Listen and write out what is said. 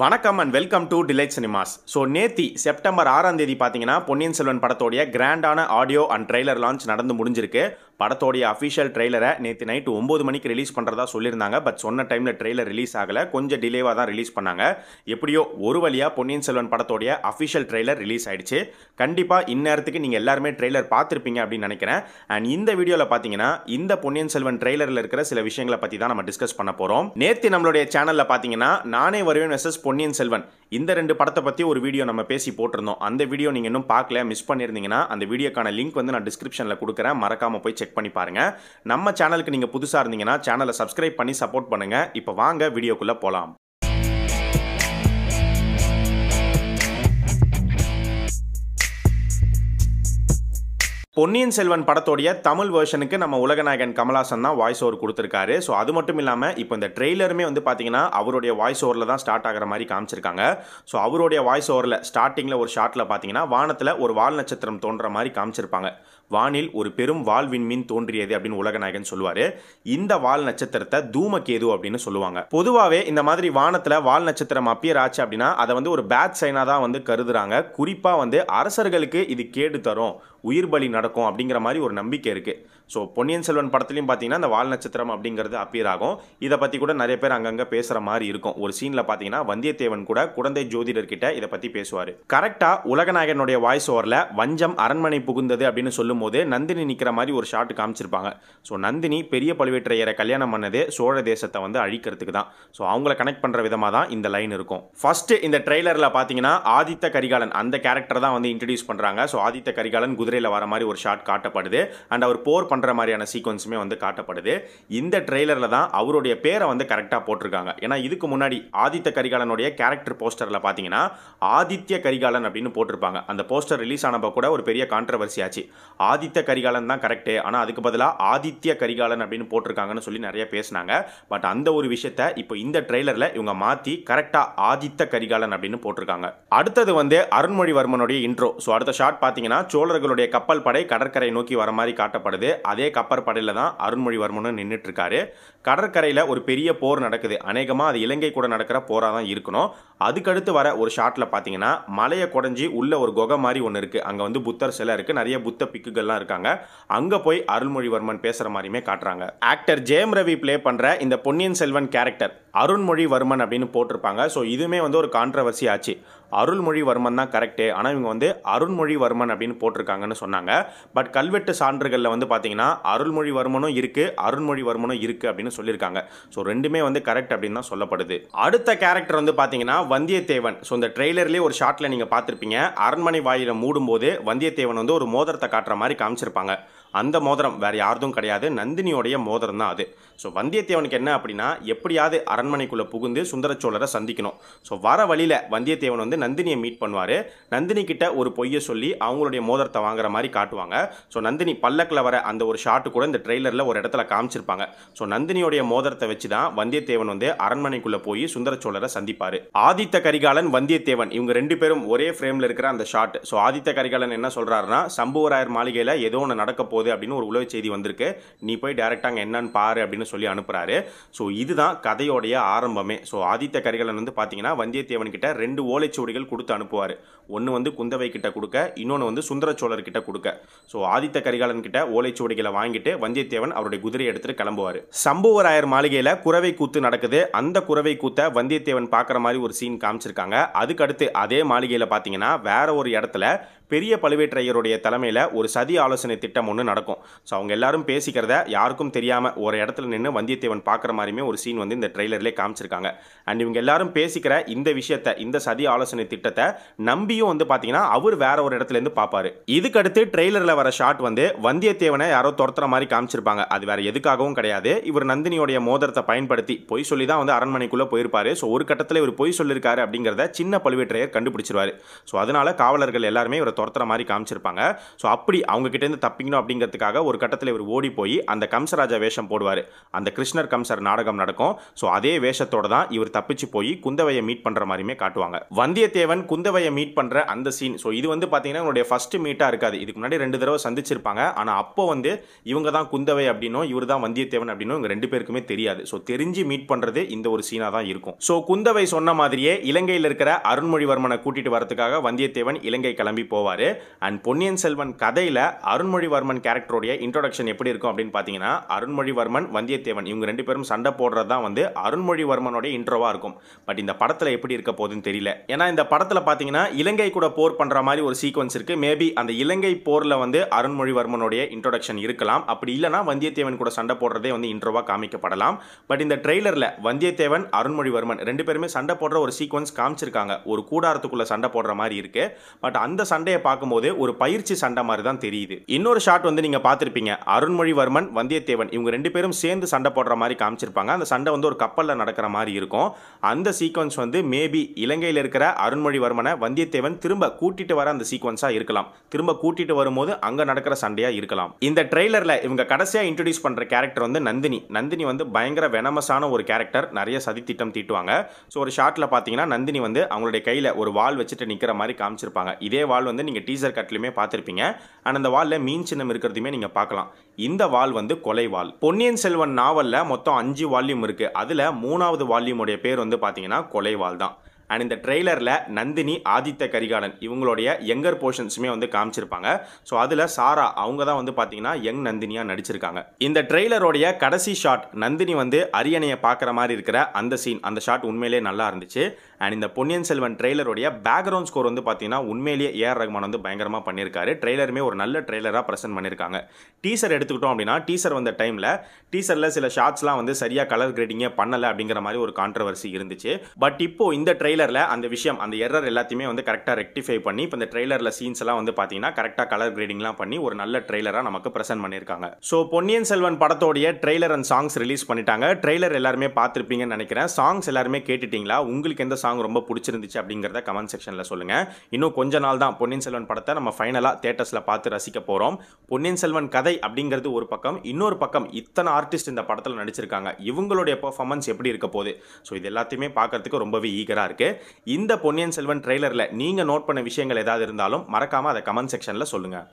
வணக்கம் and welcome to Delight Cinemas so நேத்தி September ஆறாம் தேதி பார்த்தீங்கன்னா பொன்னியின் செல்வன் படத்தோடைய கிராண்டான ஆடியோ அண்ட் ட்ரெய்லர் லான்ச் நடந்து முடிஞ்சிருக்கு படத்தோடைய அஃபிஷியல் ட்ரெய்லரை நேற்று நைட்டு ஒம்பது மணிக்கு ரிலீஸ் பண்ணுறதா சொல்லியிருந்தாங்க பட் சொன்ன டைமில் ட்ரெய்லர் ரிலீஸ் ஆகலை கொஞ்சம் டிலேவாக தான் ரிலீஸ் பண்ணாங்க எப்படியோ ஒரு வழியாக பொன்னியின் செல்வன் படத்தோடைய அஃபிஷியல் ட்ரெய்லர் ரிலீஸ் ஆகிடுச்சு கண்டிப்பாக இந்நேரத்துக்கு நீங்கள் எல்லாருமே ட்ரெய்லர் பார்த்துருப்பீங்க அப்படின்னு நினைக்கிறேன் அண்ட் இந்த வீடியோவில் பார்த்தீங்கன்னா இந்த பொன்னியின் செல்வன் ட்ரெய்லரில் இருக்கிற சில விஷயங்களை பற்றி தான் நம்ம டிஸ்கஸ் பண்ண போகிறோம் நேற்று நம்மளுடைய சேனலில் பார்த்தீங்கன்னா நானே வருவேன் வெர்சஸ் பொன்னியின் செல்வன் இந்த ரெண்டு படத்தை பற்றி ஒரு வீடியோ நம்ம பேசி போட்டிருந்தோம் அந்த வீடியோ நீங்கள் இன்னும் பார்க்கல மிஸ் பண்ணியிருந்தீங்கன்னா அந்த வீடியோக்கான லிங்க் வந்து நான் டிஸ்கிரிப்ஷனில் கொடுக்குறேன் மறக்காமல் போய் செக் செக் பண்ணி பாருங்க நம்ம சேனலுக்கு நீங்க புதுசா இருந்தீங்கன்னா சேனலை சப்ஸ்கிரைப் பண்ணி சப்போர்ட் பண்ணுங்க இப்போ வாங்க வீடியோக்குள்ள போகலாம் பொன்னியின் செல்வன் படத்தோடைய தமிழ் வேர்ஷனுக்கு நம்ம உலகநாயகன் கமலாசன் தான் வாய்ஸ் ஓவர் கொடுத்துருக்காரு ஸோ அது மட்டும் இல்லாமல் இப்போ இந்த ட்ரெய்லருமே வந்து பார்த்தீங்கன்னா அவருடைய வாய்ஸ் ஓவரில் தான் ஸ்டார்ட் ஆகிற மாதிரி காமிச்சிருக்காங்க ஸோ அவருடைய வாய்ஸ் ஓவரில் ஸ்டார்டிங்கில் ஒரு ஷார்ட்டில் பார்த்தீங்கன்னா வானத்தில் ஒரு வால் நட்சத்திரம் தோன்ற மாதிரி காமிச்சிருப்பாங்க வானில் ஒரு பெரும் வால் விண்மீன் தோன்றியது அப்படின்னு உலகநாயகன் சொல்லுவார் இந்த வால் நட்சத்திரத்தை தூமகேது அப்படின்னு சொல்லுவாங்க பொதுவாகவே இந்த மாதிரி வானத்தில் வால் நட்சத்திரம் அப்பியர் ஆச்சு அப்படின்னா அதை வந்து ஒரு பேட் சைனாக தான் வந்து கருதுறாங்க குறிப்பாக வந்து அரசர்களுக்கு இது கேடு தரும் உயிர் பலி நடக்கும் அப்படிங்கிற மாதிரி ஒரு நம்பிக்கை இருக்குது ஸோ பொன்னியின் செல்வன் படத்துலையும் பார்த்தீங்கன்னா அந்த வால் நட்சத்திரம் அப்படிங்கிறது அப்பியர் ஆகும் இதை பற்றி கூட நிறைய பேர் அங்கங்கே பேசுகிற மாதிரி இருக்கும் ஒரு சீனில் பார்த்தீங்கன்னா வந்தியத்தேவன் கூட குழந்தை ஜோதிடர்கிட்ட இதை பற்றி பேசுவார் கரெக்டாக உலகநாயகனுடைய வாய்ஸ் ஓவரில் வஞ்சம் அரண்மனை புகுந்தது அப்படின்னு சொல்லும் போது நந்தினி நிற்கிற மாதிரி ஒரு ஷாட் காமிச்சிருப்பாங்க ஸோ நந்தினி பெரிய பழுவேற்றையரை கல்யாணம் பண்ணதே சோழ தேசத்தை வந்து அழிக்கிறதுக்கு தான் ஸோ அவங்கள கனெக்ட் பண்ணுற விதமாக தான் இந்த லைன் இருக்கும் ஃபஸ்ட்டு இந்த ட்ரெய்லரில் பார்த்தீங்கன்னா ஆதித்த கரிகாலன் அந்த கேரக்டர் தான் வந்து இன்ட்ரடியூஸ் பண்ணுறாங்க ஸோ ஆதித்த கரிகாலன் குதிரையில் வர மாதிரி ஒரு ஷாட் காட்டப்படுது அண்ட் அவர் போர் பண்ணுற மாதிரியான சீக்வன்ஸுமே வந்து காட்டப்படுது இந்த ட்ரெய்லரில் தான் அவருடைய பேரை வந்து கரெக்டாக போட்டிருக்காங்க ஏன்னா இதுக்கு முன்னாடி ஆதித்த கரிகாலனுடைய கேரக்டர் போஸ்டரில் பார்த்தீங்கன்னா ஆதித்ய கரிகாலன் அப்படின்னு போட்டிருப்பாங்க அந்த போஸ்டர் ரிலீஸ் ஆனப்போ கூட ஒரு பெரிய கான்ட்ரவர்சி ஆச்சு ஆதித்த கரிகாலன் தான் கரெக்டு ஆனால் அதுக்கு பதிலாக ஆதித்ய கரிகாலன் அப்படின்னு போட்டிருக்காங்கன்னு சொல்லி நிறைய பேசினாங்க பட் அந்த ஒரு விஷயத்த இப்போ இந்த ட்ரெய்லரில் இவங்க மாற்றி கரெக்டாக ஆதித்த கரிகாலன் அப்படின்னு போட்டிருக்காங்க அடுத்தது வந்து அருண்மொழிவர்மனுடைய இன்ட்ரோ ஸோ அடுத்த ஷாட் பார்த்தீங்கன்னா சோழர்களுடைய கப்பல் படை கடற்கரை நோக்கி வர மாதிரி காட்டப்படுது அதே கப்பர் படையில் தான் அருண்மொழிவர்மனும் நின்றுட்டுருக்காரு கடற்கரையில் ஒரு பெரிய போர் நடக்குது அநேகமாக அது இலங்கை கூட நடக்கிற போராக தான் இருக்கணும் அதுக்கடுத்து வர ஒரு ஷாட்டில் பார்த்தீங்கன்னா மலையை குடஞ்சி உள்ள ஒரு குகை மாதிரி ஒன்று இருக்குது அங்கே வந்து புத்தர் சிலை இருக்குது நிறைய புத்த பிக்குகள்லாம் இருக்காங்க அங்கே போய் அருள்மொழிவர்மன் பேசுகிற மாதிரியுமே காட்டுறாங்க ஆக்டர் ஜெயம் ரவி பிளே பண்ணுற இந்த பொன்னியின் செல்வன் கேரக்டர் அருண்மொழிவர்மன் அப்படின்னு போட்டிருப்பாங்க ஸோ இதுவுமே வந்து ஒரு கான்ட்ரவர்சி ஆச்சு அருள்மொழிவர்மன் தான் கரெக்டு ஆனால் இவங்க வந்து அருண்மொழிவர்மன் அப்படின்னு போட்டிருக்காங்கன்னு சொன்னாங்க பட் கல்வெட்டு சான்றுகளில் வந்து பார்த்தீங்கன்னா அருள்மொழிவர்மனும் இருக்குது அருண்மொழிவர்மனும் இருக்குது அப்படின்னு சொல்லியிருக்காங்க ஸோ ரெண்டுமே வந்து கரெக்ட் அப்படின்னு தான் சொல்லப்படுது அடுத்த கேரக்டர் வந்து பார்த்தீங்கன்னா வந்தியத்தேவன் ஸோ இந்த ட்ரெய்லர்லேயே ஒரு ஷாட்டில் நீங்கள் பார்த்துருப்பீங்க அரண்மனை வாயிலை மூடும்போது வந்தியத்தேவன் வந்து ஒரு மோதிரத்தை காட்டுற மாதிரி காமிச்சிருப்பாங்க அந்த மோதிரம் வேறு யார்தும் கிடையாது நந்தினியோடைய மோதிரம் தான் அது ஸோ வந்தியத்தேவனுக்கு என்ன அப்படின்னா எப்படியாவது அரண்மனைக்குள்ளே புகுந்து சுந்தரச்சோழரை சந்திக்கணும் ஸோ வர வழியில் வந்தியத்தேவன் வந்து நந்தினியை மீட் பண்ணுவார் நந்தினி கிட்ட ஒரு பொய்யை சொல்லி அவங்களுடைய மோதிரத்தை வாங்குற மாதிரி காட்டுவாங்க ஸோ நந்தினி பல்லக்கில் வர அந்த ஒரு ஷாட்டு கூட இந்த ட்ரெய்லரில் ஒரு இடத்துல காமிச்சிருப்பாங்க ஸோ நந்தினியோடைய மோதிரத்தை வச்சு தான் வந்தியத்தேவன் வந்து அரண்மனைக்குள்ளே போய் சுந்தரச்சோழரை சந்திப்பார் ஆதித்த கரிகாலன் வந்தியத்தேவன் இவங்க ரெண்டு பேரும் ஒரே ஃப்ரேமில் இருக்கிற அந்த ஷாட் ஸோ ஆதித்த கரிகாலன் என்ன சொல்கிறாருன்னா சம்புவராயர் மாளிகையில் ஏதோ ஒன்று நடக்க போகுது அப்படின்னு ஒரு உளவு செய்தி வந்திருக்கு நீ போய் டேரெக்டாக அங்கே என்னன்னு பாரு அப்படின்னு சொல்லி அனுப்புகிறாரு ஸோ இதுதான் கதையோடைய ஆரம்பமே ஸோ ஆதித்த கரிகாலன் வந்து பார்த்தீங்கன்னா வந்தியத்தேவன் கிட்ட ரெண்டு ஓலைச்சுவடிகள் கொடுத்து அனுப்புவார் ஒன்று வந்து குந்தவை கிட்ட கொடுக்க இன்னொன்று வந்து சுந்தர சோழர் கிட்ட கொடுக்க ஸோ ஆதித்த கரிகாலன் கிட்ட ஓலைச்சுவடிகளை வாங்கிட்டு வந்தியத்தேவன் அவருடைய குதிரையை எடுத்துட்டு கிளம்புவார் சம்புவராயர் மாளிகையில் குறவை கூத்து நடக்குது அந்த குறவை கூத்தை வந்தியத்தேவன் பார்க்குற மாதிரி ஒரு சீன் காமிச்சிருக்காங்க அதுக்கடுத்து அதே மாளிகையில் பார்த்தீங்கன்னா வேற ஒரு இடத்துல பெரிய பழுவேற்றையருடைய தலைமையில் ஒரு சதி ஆலோசனை திட்டம் ஒன்று நடக்கும் ஸோ அவங்க எல்லாரும் பேசிக்கிறத யாருக்கும் தெரியாமல் ஒரு இடத்துல நின்று வந்தியத்தேவன் பார்க்குற மாதிரியுமே ஒரு சீன் வந்து இந்த ட்ரெய்லர்லேயே காமிச்சிருக்காங்க அண்ட் இவங்க எல்லாரும் பேசிக்கிற இந்த விஷயத்தை இந்த சதி ஆலோசனை திட்டத்தை நம்பியும் வந்து பார்த்தீங்கன்னா அவர் வேற ஒரு இடத்துலேருந்து பார்ப்பாரு இதுக்கடுத்து ட்ரெய்லரில் வர ஷாட் வந்து வந்தியத்தேவனை யாரோ துரத்துற மாதிரி காமிச்சிருப்பாங்க அது வேற எதுக்காகவும் கிடையாது இவர் நந்தினியோடைய மோதிரத்தை பயன்படுத்தி பொய் சொல்லி தான் வந்து அரண்மனைக்குள்ளே போயிருப்பார் ஸோ ஒரு கட்டத்தில் இவர் பொய் சொல்லியிருக்காரு அப்படிங்கிறத சின்ன பழுவேற்றையர் கண்டுபிடிச்சிருவார் ஸோ அதனால காவலர்கள் எல்லாருமே இவரை துரத்துற மாதிரி காமிச்சிருப்பாங்க ஸோ அப்படி அவங்ககிட்டேருந்து தப்பிக்கணும் அப்படிங்கிறதுக்காக ஒரு கட்டத்தில் இவர் ஓடி போய் அந்த கம்சராஜா வேஷம் போடுவார் அந்த கிருஷ்ணர் கம்சர் நாடகம் நடக்கும் ஸோ அதே வேஷத்தோடு தான் இவர் தப்பிச்சு போய் குந்தவையை மீட் பண்ணுற மாதிரியுமே காட்டுவாங்க வந்தியத்தேவன் குந்தவையை மீட் பண்ணுற அந்த சீன் ஸோ இது வந்து பார்த்தீங்கன்னா உங்களுடைய ஃபஸ்ட் மீட்டாக இருக்காது இதுக்கு முன்னாடி ரெண்டு தடவை சந்திச்சிருப்பாங்க ஆனால் அப்போ வந்து இவங்க தான் குந்தவை அப்படின்னும் இவர் தான் வந்தியத்தேவன் அப்படின்னும் இவங்க ரெண்டு பேருக்குமே தெரியாது ஸோ தெரிஞ்சு மீட் பண்ணுறது இந்த ஒரு சீனாக தான் இருக்கும் ஸோ குந்தவை சொன்ன மாதிரியே இலங்கையில் இருக்கிற அருண்மொழிவர்மனை கூட்டிகிட்டு வரதுக்காக வந்தியத்தேவன் இலங்கை கிளம்பி போவார் போவார் அண்ட் பொன்னியின் செல்வன் கதையில் அருண்மொழிவர்மன் கேரக்டருடைய இன்ட்ரொடக்ஷன் எப்படி இருக்கும் அப்படின்னு பார்த்தீங்கன்னா அருண்மொழிவர்மன் வந்தியத்தேவன் இவங்க ரெண்டு பேரும் சண்டை போடுறது தான் வந்து அருண்மொழிவர்மனுடைய இன்ட்ரோவாக இருக்கும் பட் இந்த படத்தில் எப்படி இருக்க போகுதுன்னு தெரியல ஏன்னா இந்த படத்தில் பார்த்தீங்கன்னா இலங்கை கூட போர் பண்ணுற மாதிரி ஒரு சீக்வன்ஸ் இருக்குது மேபி அந்த இலங்கை போரில் வந்து அருண்மொழிவர்மனுடைய இன்ட்ரொடக்ஷன் இருக்கலாம் அப்படி இல்லைனா வந்தியத்தேவன் கூட சண்டை போடுறதே வந்து இன்ட்ரோவாக காமிக்கப்படலாம் பட் இந்த ட்ரெய்லரில் வந்தியத்தேவன் அருண்மொழிவர்மன் ரெண்டு பேருமே சண்டை போடுற ஒரு சீக்வன்ஸ் காமிச்சிருக்காங்க ஒரு கூடாரத்துக்குள்ளே சண்டை போடுற மாதிரி இருக்குது பட் அந்த சண்டையை சண்டையை பார்க்கும்போது ஒரு பயிற்சி சண்டை மாதிரி தான் தெரியுது இன்னொரு ஷாட் வந்து நீங்க பார்த்துருப்பீங்க அருண்மொழிவர்மன் வந்தியத்தேவன் இவங்க ரெண்டு பேரும் சேர்ந்து சண்டை போடுற மாதிரி காமிச்சிருப்பாங்க அந்த சண்டை வந்து ஒரு கப்பலில் நடக்கிற மாதிரி இருக்கும் அந்த சீக்வன்ஸ் வந்து மேபி இலங்கையில் இருக்கிற அருண்மொழிவர்மனை வந்தியத்தேவன் திரும்ப கூட்டிட்டு வர அந்த சீக்வன்ஸாக இருக்கலாம் திரும்ப கூட்டிட்டு வரும்போது அங்கே நடக்கிற சண்டையாக இருக்கலாம் இந்த ட்ரெய்லரில் இவங்க கடைசியாக இன்ட்ரடியூஸ் பண்ணுற கேரக்டர் வந்து நந்தினி நந்தினி வந்து பயங்கர வெனமஸான ஒரு கேரக்டர் நிறைய சதி திட்டம் தீட்டுவாங்க ஸோ ஒரு ஷாட்ல பார்த்தீங்கன்னா நந்தினி வந்து அவங்களுடைய கையில் ஒரு வால் வச்சுட்டு நிற்கிற மாதிரி காமிச்சிருப்பாங்க இதே வால் வந்து நீங்கள் டீசர் கட்லையுமே பார்த்துருப்பீங்க அண்ட் அந்த வாலில் மீன் சின்னம் இருக்கிறதையுமே நீங்கள் பார்க்கலாம் இந்த வால் வந்து கொலை வால் பொன்னியின் செல்வன் நாவலில் மொத்தம் அஞ்சு வால்யூம் இருக்குது அதில் மூணாவது வால்யூமுடைய பேர் வந்து பார்த்தீங்கன்னா கொலை வால் தான் அண்ட் இந்த ட்ரெய்லரில் நந்தினி ஆதித்த கரிகாலன் இவங்களுடைய யங்கர் போர்ஷன்ஸுமே வந்து காமிச்சிருப்பாங்க ஸோ அதில் சாரா அவங்க தான் வந்து பார்த்தீங்கன்னா யங் நந்தினியாக நடிச்சிருக்காங்க இந்த ட்ரெய்லருடைய கடைசி ஷாட் நந்தினி வந்து அரியணையை பார்க்குற மாதிரி இருக்கிற அந்த சீன் அந்த ஷாட் உண்மையிலேயே நல்லா இருந்துச்சு அண்ட் இந்த பொன்னியன் செல்வன் ட்ரெய்லருடைய பேக்ரவுண்ட் ஸ்கோர் வந்து பார்த்தீங்கன்னா உண்மையிலேயே ஏஆர் ரகுமான் வந்து பயங்கரமாக பண்ணியிருக்காரு ட்ரெய்லருமே ஒரு நல்ல ட்ரெய்லராக ப்ரெசென்ட் பண்ணியிருக்காங்க டீசர் எடுத்துக்கிட்டோம் அப்படின்னா டீசர் வந்த டைமில் டீசரில் சில ஷாட்ஸ்லாம் வந்து சரியாக கலர் கிரேடிங்கே பண்ணலை அப்படிங்கிற மாதிரி ஒரு கான்ட்ரவர்சி இருந்துச்சு பட் இப்போ இந்த ட்ரெய்லர் ட்ரெய்லரில் அந்த விஷயம் அந்த எரர் எல்லாத்தையுமே வந்து கரெக்டாக ரெக்டிஃபை பண்ணி இப்போ இந்த ட்ரெய்லரில் சீன்ஸ் எல்லாம் வந்து பார்த்தீங்கன்னா கரெக்டாக கலர் கிரேடிங்லாம் பண்ணி ஒரு நல்ல ட்ரெய்லராக நமக்கு ப்ரெசென்ட் பண்ணியிருக்காங்க ஸோ பொன்னியின் செல்வன் படத்தோடைய ட்ரெய்லர் அண்ட் சாங்ஸ் ரிலீஸ் பண்ணிட்டாங்க ட்ரெய்லர் எல்லாருமே பார்த்துருப்பீங்கன்னு நினைக்கிறேன் சாங்ஸ் எல்லாருமே கேட்டுட்டிங்களா உங்களுக்கு எந்த சாங் ரொம்ப பிடிச்சிருந்துச்சு அப்படிங்கிறத கமெண்ட் செக்ஷனில் சொல்லுங்கள் இன்னும் கொஞ்ச நாள் தான் பொன்னியின் செல்வன் படத்தை நம்ம ஃபைனலாக தேட்டர்ஸில் பார்த்து ரசிக்க போகிறோம் பொன்னியின் செல்வன் கதை அப்படிங்கிறது ஒரு பக்கம் இன்னொரு பக்கம் இத்தனை ஆர்டிஸ்ட் இந்த படத்தில் நடிச்சிருக்காங்க இவங்களுடைய பர்ஃபார்மன்ஸ் எப்படி இருக்க போகுது ஸோ இது எல்லாத்தையுமே பார்க்கறதுக்கு ரொம்பவே ஈகராக இருக்குது இந்த பொன்னியின் செல்வன் ட்ரெய்லரில் நீங்கள் நோட் பண்ண விஷயங்கள் ஏதாவது இருந்தாலும் மறக்காமல் அதை கமெண்ட் செக்ஷனில் சொல்லுங்கள்